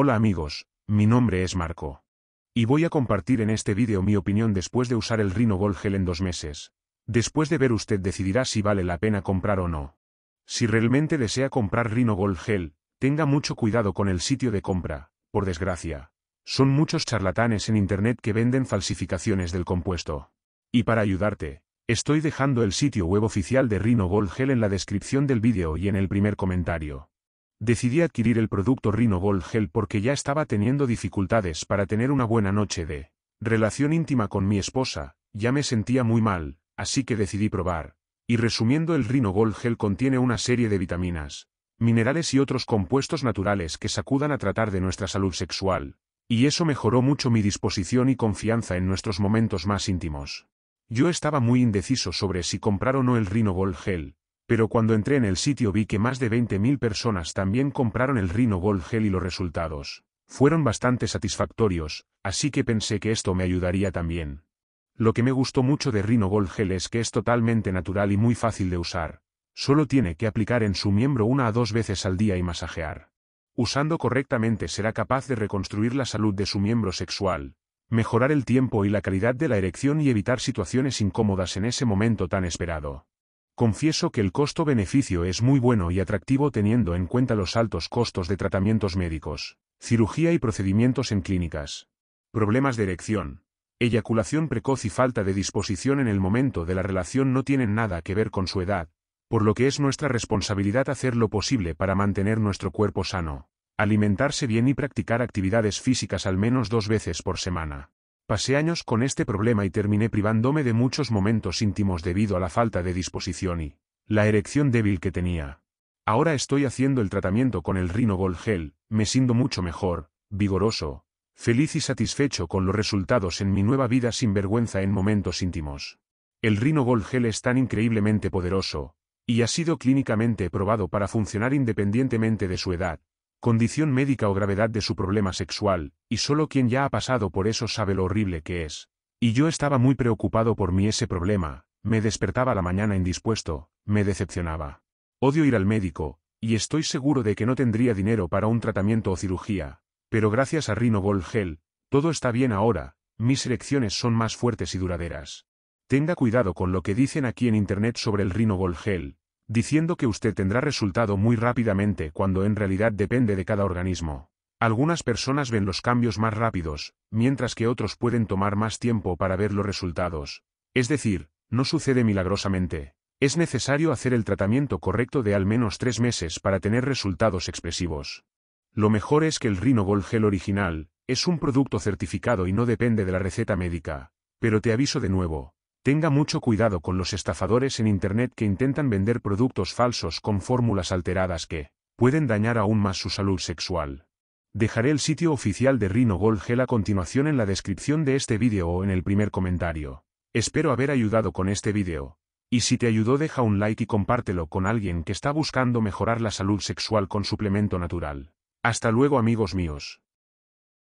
Hola amigos, mi nombre es Marco. Y voy a compartir en este vídeo mi opinión después de usar el Rhino Gold Gel en dos meses. Después de ver usted decidirá si vale la pena comprar o no. Si realmente desea comprar Rino Gold Gel, tenga mucho cuidado con el sitio de compra, por desgracia. Son muchos charlatanes en Internet que venden falsificaciones del compuesto. Y para ayudarte, estoy dejando el sitio web oficial de Rhino Gold Gel en la descripción del vídeo y en el primer comentario. Decidí adquirir el producto Rhino Gold Gel porque ya estaba teniendo dificultades para tener una buena noche de relación íntima con mi esposa, ya me sentía muy mal, así que decidí probar. Y resumiendo el Rhino Gold Gel contiene una serie de vitaminas, minerales y otros compuestos naturales que sacudan a tratar de nuestra salud sexual. Y eso mejoró mucho mi disposición y confianza en nuestros momentos más íntimos. Yo estaba muy indeciso sobre si comprar o no el Rhino Gel, pero cuando entré en el sitio vi que más de 20.000 personas también compraron el Rino Gold Gel y los resultados fueron bastante satisfactorios, así que pensé que esto me ayudaría también. Lo que me gustó mucho de Rino Gold Gel es que es totalmente natural y muy fácil de usar. Solo tiene que aplicar en su miembro una a dos veces al día y masajear. Usando correctamente será capaz de reconstruir la salud de su miembro sexual, mejorar el tiempo y la calidad de la erección y evitar situaciones incómodas en ese momento tan esperado. Confieso que el costo-beneficio es muy bueno y atractivo teniendo en cuenta los altos costos de tratamientos médicos, cirugía y procedimientos en clínicas. Problemas de erección, eyaculación precoz y falta de disposición en el momento de la relación no tienen nada que ver con su edad, por lo que es nuestra responsabilidad hacer lo posible para mantener nuestro cuerpo sano, alimentarse bien y practicar actividades físicas al menos dos veces por semana. Pasé años con este problema y terminé privándome de muchos momentos íntimos debido a la falta de disposición y la erección débil que tenía. Ahora estoy haciendo el tratamiento con el Gold Gel, me siento mucho mejor, vigoroso, feliz y satisfecho con los resultados en mi nueva vida sin vergüenza en momentos íntimos. El Gold Gel es tan increíblemente poderoso, y ha sido clínicamente probado para funcionar independientemente de su edad, condición médica o gravedad de su problema sexual, y solo quien ya ha pasado por eso sabe lo horrible que es. Y yo estaba muy preocupado por mí ese problema, me despertaba la mañana indispuesto, me decepcionaba. Odio ir al médico, y estoy seguro de que no tendría dinero para un tratamiento o cirugía, pero gracias a Rino Gold Gel, todo está bien ahora, mis elecciones son más fuertes y duraderas. Tenga cuidado con lo que dicen aquí en internet sobre el Rino Gold Gel, diciendo que usted tendrá resultado muy rápidamente cuando en realidad depende de cada organismo. Algunas personas ven los cambios más rápidos, mientras que otros pueden tomar más tiempo para ver los resultados. Es decir, no sucede milagrosamente. Es necesario hacer el tratamiento correcto de al menos tres meses para tener resultados expresivos. Lo mejor es que el Rinogol Gel original es un producto certificado y no depende de la receta médica. Pero te aviso de nuevo, Tenga mucho cuidado con los estafadores en Internet que intentan vender productos falsos con fórmulas alteradas que pueden dañar aún más su salud sexual. Dejaré el sitio oficial de Rhino Gold Gel a continuación en la descripción de este vídeo o en el primer comentario. Espero haber ayudado con este vídeo. Y si te ayudó deja un like y compártelo con alguien que está buscando mejorar la salud sexual con suplemento natural. Hasta luego amigos míos.